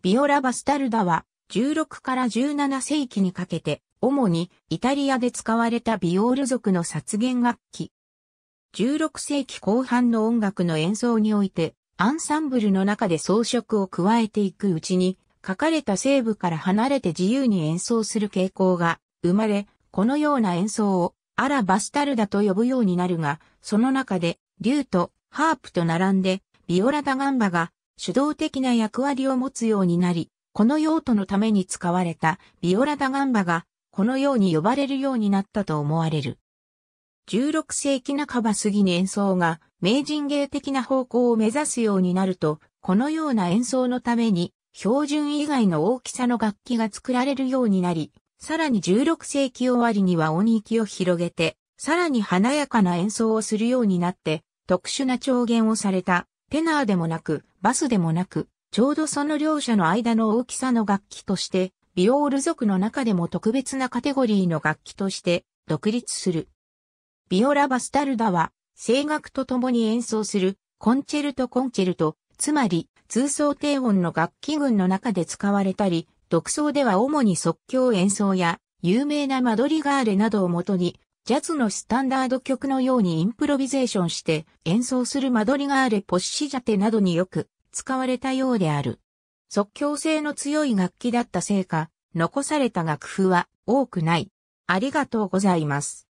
ビオラ・バスタルダは16から17世紀にかけて主にイタリアで使われたビオール族の殺弦楽器。16世紀後半の音楽の演奏においてアンサンブルの中で装飾を加えていくうちに書かれた西部から離れて自由に演奏する傾向が生まれ、このような演奏をアラ・バスタルダと呼ぶようになるが、その中で、リュート、ハープと並んで、ビオラダガンバが主導的な役割を持つようになり、この用途のために使われたビオラダガンバが、このように呼ばれるようになったと思われる。16世紀半ば過ぎに演奏が名人芸的な方向を目指すようになると、このような演奏のために標準以外の大きさの楽器が作られるようになり、さらに16世紀終わりには音域を広げて、さらに華やかな演奏をするようになって、特殊な調弦をされたテナーでもなく、バスでもなく、ちょうどその両者の間の大きさの楽器として、ビオール族の中でも特別なカテゴリーの楽器として独立する。ビオラ・バスタルダは、声楽と共に演奏する、コンチェルト・コンチェルト、つまり、通奏低音の楽器群の中で使われたり、独奏では主に即興演奏や、有名なマドリガーレなどをもとに、ジャズのスタンダード曲のようにインプロビゼーションして演奏するマドリガーレ・ポッシジャテなどによく使われたようである。即興性の強い楽器だったせいか、残された楽譜は多くない。ありがとうございます。